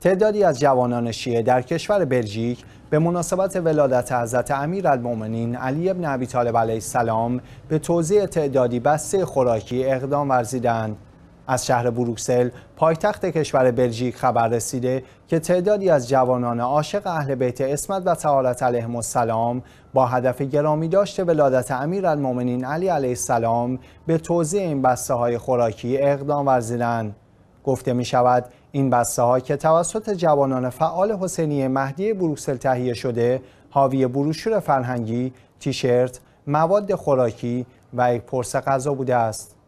تعدادی از جوانان شیعه در کشور بلژیک به مناسبت ولادت حضرت امیرالمومنین علی ابن ابی طالب علیه السلام به توزیع تعدادی بسته خوراکی اقدام ورزیدند از شهر بروکسل پایتخت کشور بلژیک خبر رسیده که تعدادی از جوانان عاشق اهل بیت اسمت و تعالت علیهم السلام با هدف گرامی داشته ولادت امیرالمومنین علی علیه السلام به توزیع این بسته های خوراکی اقدام ورزیدند گفته می شود این بسته ها که توسط جوانان فعال حسینی مهدی بروکسل تهیه شده حاوی بروشور فرهنگی، تیشرت، مواد خوراکی و یک پرس غذا بوده است.